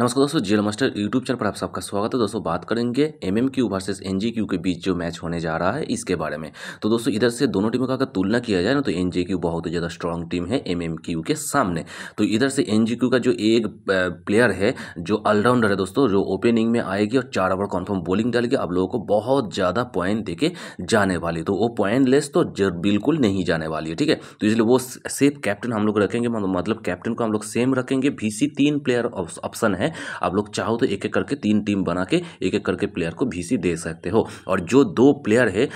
नमस्कार दोस्तों jail master YouTube channel पर आप सबका स्वागत है दोस्तों बात करेंगे M M Q versus N G Q के बीच जो मैच होने जा रहा है इसके बारे में तो दोस्तों इधर से दोनों टीमों का अगर तुलना किया जाए ना तो एन जी क्यू बहुत ही ज़्यादा स्ट्रांग टीम है एम एम क्यू के सामने तो इधर से एन जी क्यू का जो एक प्लेयर है जो ऑलराउंडर है दोस्तों जो ओपनिंग में आएगी और चार ओवर कन्फर्म बॉलिंग डालेगी आप लोगों को बहुत ज़्यादा पॉइंट देके जाने वाली तो वो पॉइंट लेस तो बिल्कुल नहीं जाने वाली है ठीक है तो इसलिए वो सेफ कैप्टन हम लोग रखेंगे मतलब कैप्टन को हम लोग सेम रखेंगे भी सी तीन प्लेयर ऑप्शन है है आप लोग चाहो तो एक एक करके तीन टीम बना के एक एक करके प्लेयर को भीसी दे सकते हो और जो दो प्लेयर है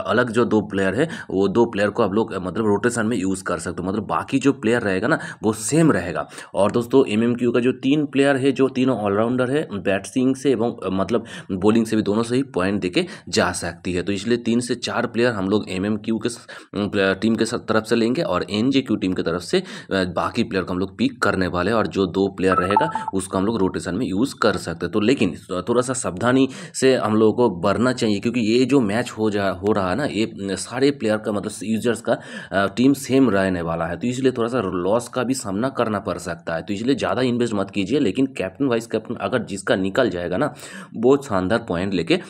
अलग जो दो प्लेयर है वो दो प्लेयर को आप लोग मतलब रोटेशन में यूज़ कर सकते हो मतलब बाकी जो प्लेयर रहेगा ना वो सेम रहेगा और दोस्तों एम का जो तीन प्लेयर है जो तीनों ऑलराउंडर है बैटिंग से एवं मतलब बॉलिंग से भी दोनों से ही पॉइंट देके जा सकती है तो इसलिए तीन से चार प्लेयर हम लोग एम के टीम के तरफ से लेंगे और एन टीम की तरफ से बाकी प्लेयर को हम लोग पिक करने वाले हैं और जो दो प्लेयर रहेगा उसको हम लोग रोटेशन में यूज़ कर सकते हैं तो लेकिन थोड़ा सा सावधानी से हम लोगों को बढ़ना चाहिए क्योंकि ये जो मैच हो जा हो रहा है ना ये सारे प्लेयर का मतलब यूजर्स का टीम सेम रहने वाला है तो इसलिए थोड़ा सा लॉस का भी सामना करना पड़ सकता है तो इसलिए ज़्यादा इन्वेस्ट मत कीजिए लेकिन कैप्टन वाइस कैप्टन अगर जिसका निकल जाएगा ना बहुत शानदार पॉइंट लेके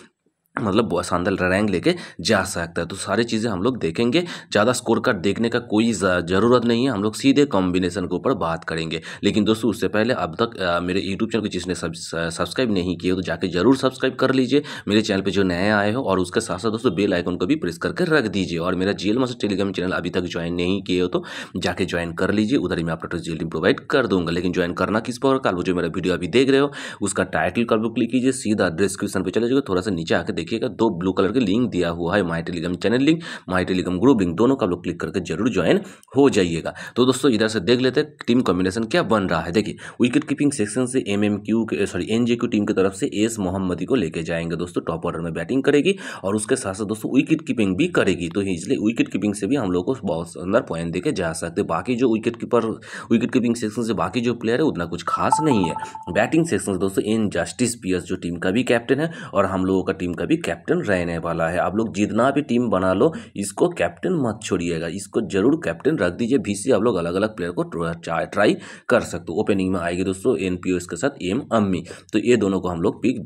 मतलब शानदार रैंक लेके जा सकता है तो सारी चीज़ें हम लोग देखेंगे ज़्यादा स्कोर कार्ड देखने का कोई ज़रूरत नहीं है हम लोग सीधे कॉम्बिनेशन के ऊपर बात करेंगे लेकिन दोस्तों उससे पहले अब तक आ, मेरे यूट्यूब चैनल को जिसने सब्सक्राइब नहीं किया तो जाके ज़रूर सब्सक्राइब कर लीजिए मेरे चैनल पर जो नए आए हो और उसके साथ साथ दोस्तों बेल आइकन को भी प्रेस करके रख दीजिए और मेरा G L master telegram channel अभी तक ज्वाइन नहीं किए हो तो जाके ज्वाइन कर लीजिए उधर ही मैं आपका जी प्रोवाइड कर दूंगा लेकिन ज्वाइन करना किस पर कल वो जो मेरा वीडियो अभी देख रहे हो उसका टाइटल कर वो क्लिक कीजिए सीधा डिस्क्रिप्शन पर चले जाएगा थोड़ा सा नीचे आकर देखिए देखिएगा दो ब्लू कलर के लिंक दिया हुआ है my telegram channel link my telegram group link दोनों का लोग क्लिक करके जरूर ज्वाइन हो जाइएगा तो दोस्तों इधर से देख लेते हैं टीम कॉम्बिनेशन क्या बन रहा है देखिए विकेट कीपिंग सेक्शन से M M Q sorry N team की तरफ से एस मोहम्मदी को लेके जाएंगे दोस्तों टॉप ऑर्डर में बैटिंग करेगी और उसके साथ साथ दोस्तों विकेट कीपिंग भी करेगी तो इसलिए विकेट कीपिंग से भी हम लोग को बहुत अंदर पॉइंट देके जा सकते बाकी जो wicket keeper wicket keeping section से बाकी जो प्लेयर है उतना कुछ खास नहीं है बैटिंग सेक्शन से दोस्तों एन जस्टिस पियर्स जो टीम का भी कैप्टन है और हम लोगों का टीम का भी कैप्टन रहने वाला है आप लोग जितना भी टीम बना लो इसको कैप्टन मत छोड़िएगा इसको जरूर कैप्टन रख दीजिए सी आप लोग अलग अलग प्लेयर को ट्राई कर सकते हो ओपनिंग में आएगी दोस्तों एन के साथ एम अम्मी तो ये दोनों को हम लोग पिक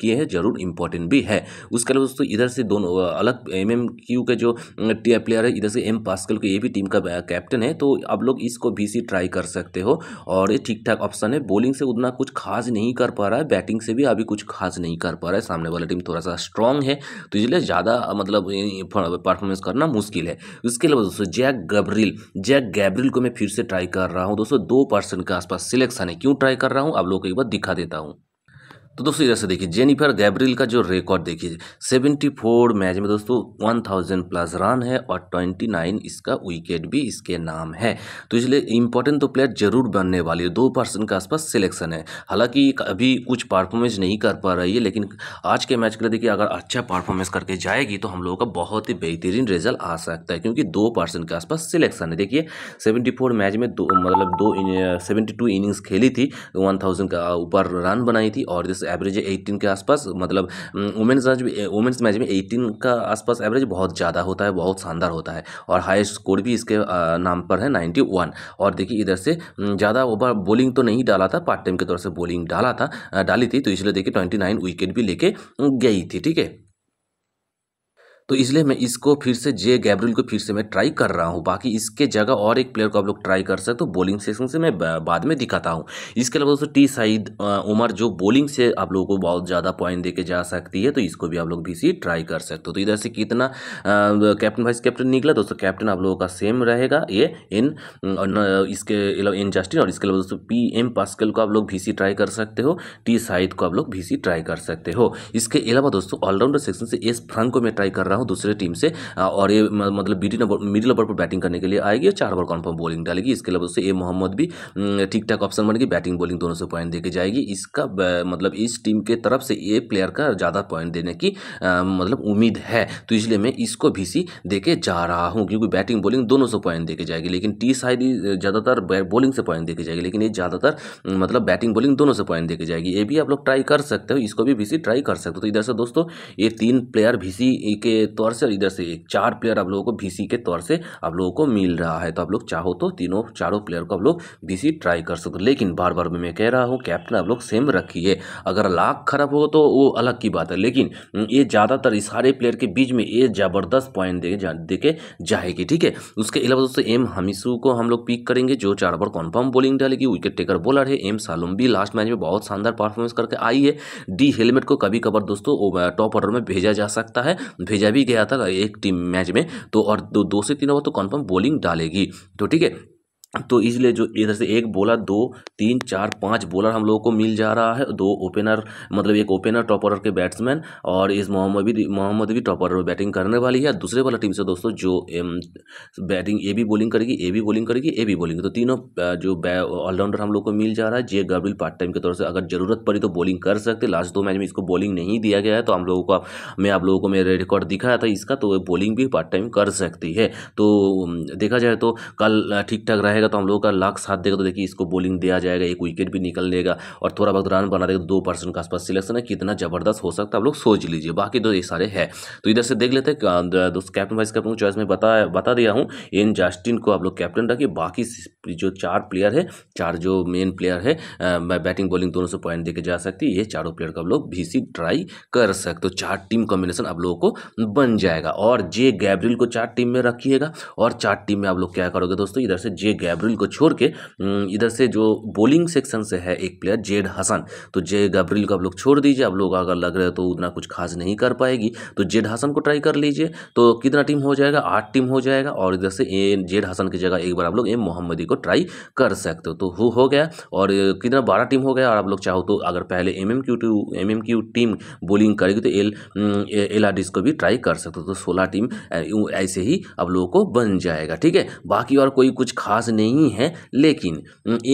किए हैं जरूर इंपॉर्टेंट भी है उसके अलावा दोस्तों इधर से दोनों अलग एम एम क्यू के जो प्लेयर है इधर से एम पास्कल के ये भी टीम का कैप्टन है तो आप लोग इसको भी ट्राई कर सकते हो और ये ठीक ठाक ऑप्शन है बॉलिंग से उतना कुछ खास नहीं कर पा रहा है बैटिंग से भी अभी कुछ खास नहीं कर पा रहा है सामने वाला टीम थोड़ा सा स्ट्रॉन्ग है तो इसलिए ज़्यादा मतलब परफॉर्मेंस करना मुश्किल है इसके अलावा दोस्तों जैक गैब्रिल जैक गैब्रिल को मैं फिर से ट्राई कर रहा हूँ दोस्तों दो परसेंट के आसपास सिलेक्शन है क्यों ट्राई कर रहा हूँ आप लोग को एक बार दिखा देता हूँ तो दोस्तों इधर से देखिए जेनिफर गैब्रिल का जो रिकॉर्ड देखिए 74 मैच में दोस्तों 1000 प्लस रन है और 29 इसका विकेट भी इसके नाम है तो इसलिए इंपॉर्टेंट तो प्लेयर जरूर बनने वाली है दो परसेंट के आसपास सिलेक्शन है हालांकि अभी कुछ परफॉर्मेंस नहीं कर पा रही है लेकिन आज के मैच के लिए देखिए अगर अच्छा परफॉर्मेंस करके जाएगी तो हम लोगों का बहुत ही बेहतरीन रिजल्ट आ सकता है क्योंकि दो परसेंट के आसपास सिलेक्शन है देखिए सेवेंटी मैच में दो मतलब दो सेवेंटी इनिंग्स खेली थी वन का ऊपर रन बनाई थी और जैसे एवरेज एटीन के आसपास मतलब वुमेन्स मैच वुमेन्स मैच में एटीन का आसपास एवरेज बहुत ज़्यादा होता है बहुत शानदार होता है और हाईस्ट स्कोर भी इसके नाम पर है नाइन्टी वन और देखिए इधर से ज़्यादा ओवर बॉलिंग तो नहीं डाला था पार्ट टाइम के तौर से बॉलिंग डाला था डाली थी तो इसलिए देखिए ट्वेंटी नाइन विकेट भी लेके गई थी ठीक है तो इसलिए मैं इसको फिर से जे गैब्रियल को फिर से मैं ट्राई कर रहा हूँ बाकी इसके जगह और एक प्लेयर को आप लोग ट्राई कर सकते हो बॉलिंग सेक्शन से मैं बाद में दिखाता हूँ इसके अलावा दोस्तों टी साइद उमर जो बॉलिंग से आप लोगों को बहुत ज़्यादा पॉइंट दे जा सकती है तो इसको भी आप लोग भी सी ट्राई कर सकते हो तो इधर से कितना कैप्टन वाइस कैप्टन निकला दोस्तों कैप्टन आप लोगों का सेम रहेगा ये इन इसके अलावा इन जस्टिन और इसके अलावा दोस्तों पी एम पास्कल को आप लोग भी ट्राई कर सकते हो टी साइद को आप लोग भी ट्राई कर सकते हो इसके अलावा दोस्तों ऑलराउंडर सेक्शन से एस फ्रंक को मैं ट्राई कर रहा हूँ रहा हूँ दूसरे टीम से और ये मतलब बीटी नंबर मिडिल ओवर पर बैटिंग करने के लिए आएगी और चार ओवर कॉन्फर्म बॉलिंग डालेगी इसके अलावा उससे ए मोहम्मद भी ठीक ठाक ऑप्शन बनेगी बैटिंग बॉलिंग दोनों से पॉइंट देकर जाएगी इसका मतलब इस टीम के तरफ से ये प्लेयर का ज़्यादा पॉइंट देने की मतलब उम्मीद है तो इसलिए मैं इसको भी सी देके जा रहा हूँ क्योंकि बैटिंग बॉलिंग दोनों से पॉइंट देकर जाएगी लेकिन टी साइड ज़्यादातर बॉलिंग से पॉइंट देकर जाएगी लेकिन ये ज़्यादातर मतलब बैटिंग बॉलिंग दोनों से पॉइंट देकर जाएगी ये भी आप लोग ट्राई कर सकते हो इसको भी भी ट्राई कर सकते हो तो इधर से दोस्तों ये तीन प्लेयर भी के तौर से और इधर से एक चार प्लेयर आप लोगों को वी के तौर से आप लोगों को मिल रहा है तो आप लोग चाहो तो तीनों चारों प्लेयर को आप लोग वी ट्राई कर सको लेकिन बार बार मैं कह रहा हूँ कैप्टन आप लोग सेम रखिए अगर लाख खराब हो तो वो अलग की बात है लेकिन हम्म, ये ज़्यादातर इस सारे प्लेयर के बीच में ये ज़बरदस्त पॉइंट दे देके जाएगी ठीक है उसके अलावा दोस्तों एम हमीसू को हम लोग पिक करेंगे जो चार बार कॉन्फर्म बॉलिंग डालेगी विकेट टेकर बॉलर है एम सालुम भी लास्ट मैच में बहुत शानदार परफॉर्मेंस करके आई है डी हेलमेट को कभी कभार दोस्तों टॉप ऑर्डर में भेजा जा सकता है भेजा भी गया था एक टीम मैच में तो और दो, दो से तीन ओवर तो कन्फर्म बॉलिंग डालेगी तो ठीक है तो इसलिए जो इधर से एक बॉलर दो तीन चार पाँच बॉलर हम लोगों को मिल जा रहा है दो ओपनर मतलब एक ओपनर टॉप ऑर्डर के बैट्समैन और इस मोहम्मद भी मोहम्मद भी टॉप ऑर्डर बैटिंग करने वाली है दूसरे वाला टीम से दोस्तों जो बैटिंग ए भी बॉलिंग करेगी ए भी बॉलिंग करेगी ए भी बॉलिंग तो तीनों जो ऑलराउंडर हम लोग को मिल जा रहा है जे गब्रिल पार्ट टाइम के तौर से अगर ज़रूरत पड़ी तो बॉलिंग कर सकते लास्ट दो मैच में इसको बॉलिंग नहीं दिया गया है तो हम लोगों को मैं आप लोगों को मेरे रिकॉर्ड दिखाया था इसका तो बॉलिंग भी पार्ट टाइम कर सकती है तो देखा जाए तो कल ठीक ठाक रहे रहेगा तो हम लोगों का लाख साथ देगा तो देखिए इसको बॉलिंग दिया जाएगा एक विकेट भी निकल लेगा और थोड़ा बहुत रन बना देगा दो परसेंट के आसपास सिलेक्शन है कितना ज़बरदस्त हो सकता है आप लोग सोच लीजिए बाकी तो ये सारे है तो इधर से देख लेते हैं दोस्त कैप्टन वाइस कैप्टन चॉइस में बता बता दिया हूँ एन जस्टिन को आप लोग कैप्टन रखिए बाकी जो चार प्लेयर है चार जो मेन प्लेयर है बैटिंग बॉलिंग दोनों से पॉइंट देकर जा सकती है ये चारों प्लेयर का आप लोग भी ट्राई कर सकते हो चार टीम कॉम्बिनेशन आप लोगों को बन जाएगा और जे गैब्रिल को चार टीम में रखिएगा और चार टीम में आप लोग क्या करोगे दोस्तों इधर से जे गैब्रिल को छोड़ के इधर से जो बॉलिंग सेक्शन से है एक प्लेयर जेड हसन तो जे गैब्रिल को आप लोग छोड़ दीजिए आप लोग अगर लग रहे हो तो उतना कुछ खास नहीं कर पाएगी तो जेड हसन को ट्राई कर लीजिए तो कितना टीम हो जाएगा आठ टीम हो जाएगा और इधर से ए जेड हसन की जगह एक बार आप लोग एम मोहम्मदी को ट्राई कर सकते हो तो हो हो गया और कितना बारह टीम हो गया और आप लोग चाहो तो अगर पहले M M Q two M M Q team bowling करेगी तो एल एल आर को भी ट्राई कर सकते हो तो सोलह टीम ऐसे ही आप लोगों को बन जाएगा ठीक है बाकी और कोई कुछ खास नहीं है लेकिन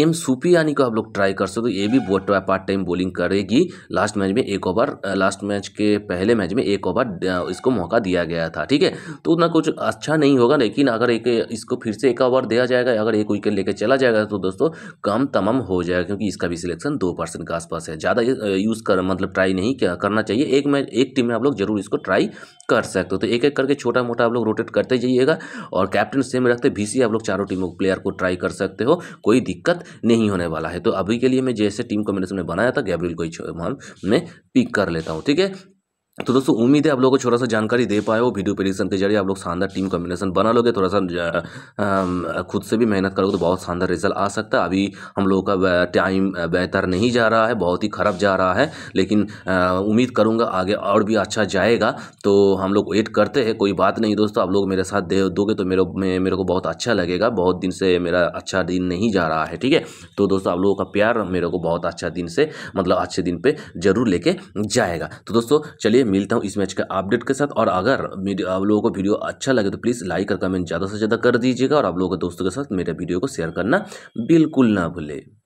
एम सुपी यानी को आप लोग ट्राई कर सकते हो तो ये भी बोट पार्ट टाइम बॉलिंग करेगी लास्ट मैच में एक ओवर लास्ट मैच के पहले मैच में एक ओवर इसको मौका दिया गया था ठीक है तो उतना कुछ अच्छा नहीं होगा लेकिन अगर एक इसको फिर से एक ओवर दिया जाएगा अगर एक विकेट लेकर चला जाएगा तो दोस्तों कम तमाम हो जाएगा क्योंकि इसका भी सिलेक्शन दो परसेंट के आसपास है ज़्यादा यूज़ कर मतलब ट्राई नहीं करना चाहिए एक मैच एक टीम में आप लोग जरूर इसको ट्राई कर सकते हो तो एक एक करके छोटा मोटा आप लोग रोटेट करते जाइएगा और कैप्टन सेम रखते भी आप लोग चारों टीमों प्लेयर को ट्राई कर सकते हो कोई दिक्कत नहीं होने वाला है तो अभी के लिए मैं जैसे टीम कॉम्बिनेशन में बनाया था गैब्रिल को मान मैं पिक कर लेता हूँ ठीक है तो दोस्तों उम्मीद है आप लोगों को थोड़ा सा जानकारी दे पाए हो वीडियो प्रेडिक्शन के जरिए आप लोग शानदार टीम कॉम्बिनेशन बना लोगे थोड़ा सा खुद से भी मेहनत करोगे तो बहुत शानदार रिजल्ट आ सकता है अभी हम लोगों का टाइम बेहतर नहीं जा रहा है बहुत ही खराब जा रहा है लेकिन उम्मीद करूँगा आगे और भी अच्छा जाएगा तो हम लोग वेट करते हैं कोई बात नहीं दोस्तों आप लोग मेरे साथ दे दोगे तो मेरे मेरे को बहुत अच्छा लगेगा बहुत दिन से मेरा अच्छा दिन नहीं जा रहा है ठीक है तो दोस्तों आप लोगों का प्यार मेरे को बहुत अच्छा दिन से मतलब अच्छे दिन पर जरूर लेके जाएगा तो दोस्तों चलिए लिए मिलता हूँ इस मैच के अपडेट के साथ और अगर आप लोगों को वीडियो अच्छा लगे तो प्लीज़ लाइक और कमेंट ज़्यादा से ज़्यादा कर दीजिएगा और आप लोगों के दोस्तों के साथ मेरे वीडियो को शेयर करना बिल्कुल ना भूलें